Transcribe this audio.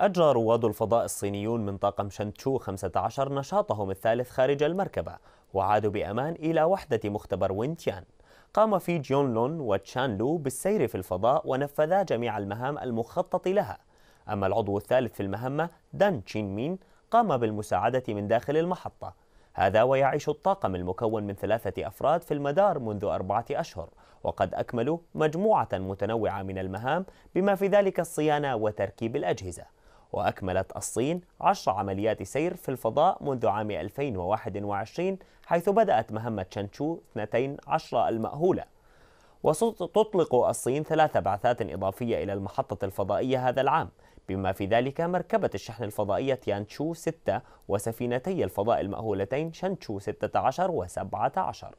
أجرى رواد الفضاء الصينيون من طاقم شنتشو 15 نشاطهم الثالث خارج المركبة وعادوا بأمان إلى وحدة مختبر وينتيان قام في جيون لون وتشان لو بالسير في الفضاء ونفذا جميع المهام المخطط لها أما العضو الثالث في المهمة دان تشين مين قام بالمساعدة من داخل المحطة هذا ويعيش الطاقم المكون من ثلاثة أفراد في المدار منذ أربعة أشهر وقد أكملوا مجموعة متنوعة من المهام بما في ذلك الصيانة وتركيب الأجهزة وأكملت الصين عشر عمليات سير في الفضاء منذ عام 2021 حيث بدأت مهمة تشانشو 12 المأهولة وتطلق الصين ثلاث بعثات إضافية إلى المحطة الفضائية هذا العام بما في ذلك مركبة الشحن الفضائية تيانشو 6 وسفينتي الفضاء المأهولتين شانشو 16 و 17